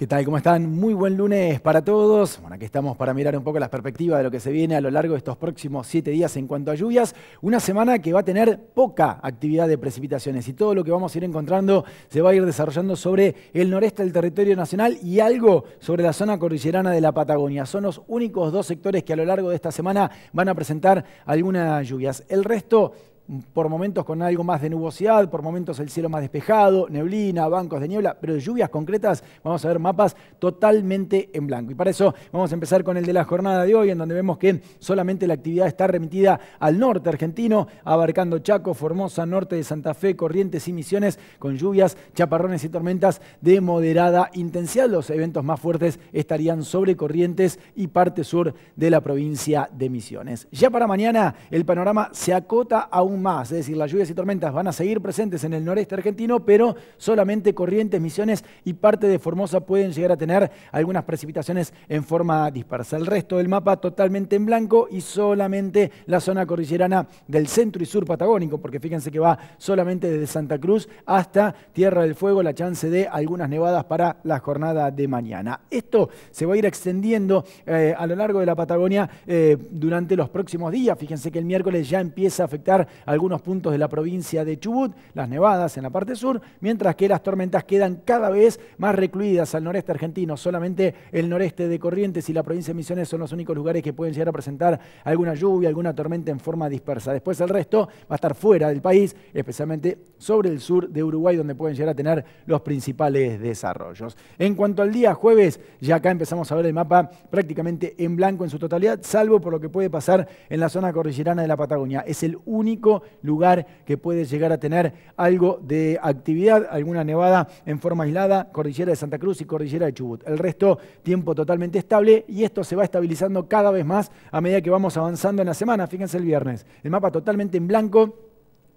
¿Qué tal? ¿Cómo están? Muy buen lunes para todos. Bueno, aquí estamos para mirar un poco las perspectivas de lo que se viene a lo largo de estos próximos siete días en cuanto a lluvias. Una semana que va a tener poca actividad de precipitaciones y todo lo que vamos a ir encontrando se va a ir desarrollando sobre el noreste del territorio nacional y algo sobre la zona cordillerana de la Patagonia. Son los únicos dos sectores que a lo largo de esta semana van a presentar algunas lluvias. El resto por momentos con algo más de nubosidad, por momentos el cielo más despejado, neblina, bancos de niebla, pero lluvias concretas vamos a ver mapas totalmente en blanco. Y para eso vamos a empezar con el de la jornada de hoy, en donde vemos que solamente la actividad está remitida al norte argentino, abarcando Chaco, Formosa, norte de Santa Fe, Corrientes y Misiones, con lluvias, chaparrones y tormentas de moderada intensidad. Los eventos más fuertes estarían sobre Corrientes y parte sur de la provincia de Misiones. Ya para mañana el panorama se acota a un más, es decir, las lluvias y tormentas van a seguir presentes en el noreste argentino, pero solamente Corrientes, Misiones y parte de Formosa pueden llegar a tener algunas precipitaciones en forma dispersa. El resto del mapa totalmente en blanco y solamente la zona cordillerana del centro y sur patagónico, porque fíjense que va solamente desde Santa Cruz hasta Tierra del Fuego, la chance de algunas nevadas para la jornada de mañana. Esto se va a ir extendiendo eh, a lo largo de la Patagonia eh, durante los próximos días. Fíjense que el miércoles ya empieza a afectar algunos puntos de la provincia de Chubut, las nevadas en la parte sur, mientras que las tormentas quedan cada vez más recluidas al noreste argentino. Solamente el noreste de Corrientes y la provincia de Misiones son los únicos lugares que pueden llegar a presentar alguna lluvia, alguna tormenta en forma dispersa. Después el resto va a estar fuera del país, especialmente sobre el sur de Uruguay, donde pueden llegar a tener los principales desarrollos. En cuanto al día jueves, ya acá empezamos a ver el mapa prácticamente en blanco en su totalidad, salvo por lo que puede pasar en la zona cordillerana de la Patagonia. Es el único lugar que puede llegar a tener algo de actividad, alguna nevada en forma aislada, cordillera de Santa Cruz y cordillera de Chubut. El resto, tiempo totalmente estable y esto se va estabilizando cada vez más a medida que vamos avanzando en la semana. Fíjense el viernes, el mapa totalmente en blanco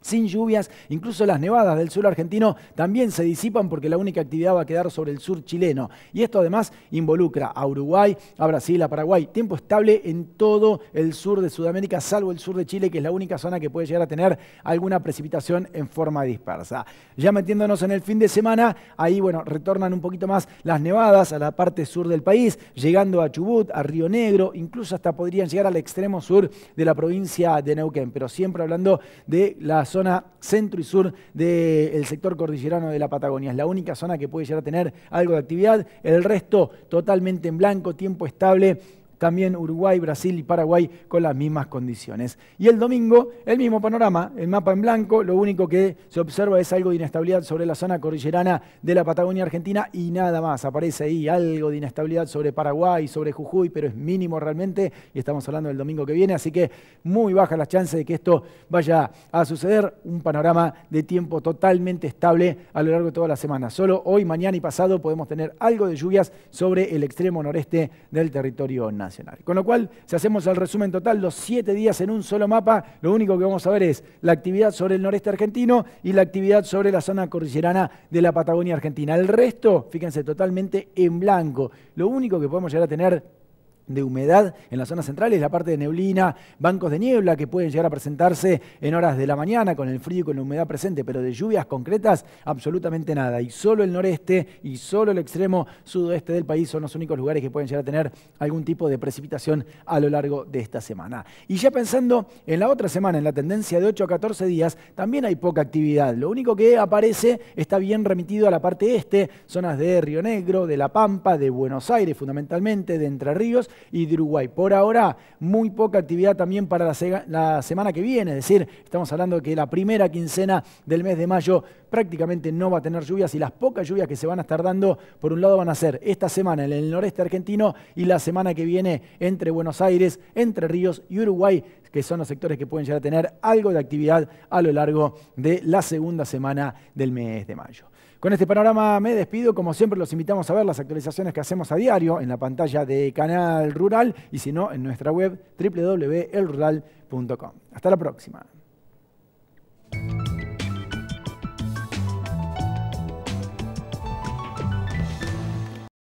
sin lluvias, incluso las nevadas del sur argentino también se disipan porque la única actividad va a quedar sobre el sur chileno. Y esto además involucra a Uruguay, a Brasil, a Paraguay. Tiempo estable en todo el sur de Sudamérica, salvo el sur de Chile, que es la única zona que puede llegar a tener alguna precipitación en forma dispersa. Ya metiéndonos en el fin de semana, ahí bueno, retornan un poquito más las nevadas a la parte sur del país, llegando a Chubut, a Río Negro, incluso hasta podrían llegar al extremo sur de la provincia de Neuquén, pero siempre hablando de las zona centro y sur del sector cordillerano de la Patagonia. Es la única zona que puede llegar a tener algo de actividad. El resto totalmente en blanco, tiempo estable también Uruguay, Brasil y Paraguay con las mismas condiciones. Y el domingo, el mismo panorama, el mapa en blanco, lo único que se observa es algo de inestabilidad sobre la zona cordillerana de la Patagonia Argentina y nada más. Aparece ahí algo de inestabilidad sobre Paraguay, sobre Jujuy, pero es mínimo realmente y estamos hablando del domingo que viene, así que muy baja la chance de que esto vaya a suceder. Un panorama de tiempo totalmente estable a lo largo de toda la semana. Solo hoy, mañana y pasado podemos tener algo de lluvias sobre el extremo noreste del territorio nacional. Con lo cual, si hacemos el resumen total, los siete días en un solo mapa, lo único que vamos a ver es la actividad sobre el noreste argentino y la actividad sobre la zona cordillerana de la Patagonia Argentina. El resto, fíjense, totalmente en blanco. Lo único que podemos llegar a tener de humedad en las zonas centrales, la parte de neblina, bancos de niebla que pueden llegar a presentarse en horas de la mañana con el frío y con la humedad presente, pero de lluvias concretas absolutamente nada. Y solo el noreste y solo el extremo sudoeste del país son los únicos lugares que pueden llegar a tener algún tipo de precipitación a lo largo de esta semana. Y ya pensando en la otra semana, en la tendencia de 8 a 14 días, también hay poca actividad. Lo único que aparece está bien remitido a la parte este, zonas de Río Negro, de La Pampa, de Buenos Aires fundamentalmente, de Entre Ríos, y de Uruguay. Por ahora, muy poca actividad también para la, semana que viene, es decir, estamos hablando que la primera quincena del mes de mayo prácticamente no va a tener lluvias y las pocas lluvias que se van a estar dando, por un lado van a ser esta semana en el noreste argentino y la semana que viene entre Buenos Aires, Entre Ríos y Uruguay, que son los sectores que pueden llegar a tener algo de actividad a lo largo de la segunda semana del mes de mayo. Con este panorama me despido, como siempre los invitamos a ver las actualizaciones que hacemos a diario en la pantalla de Canal el Rural y si no, en nuestra web www.elrural.com. Hasta la próxima.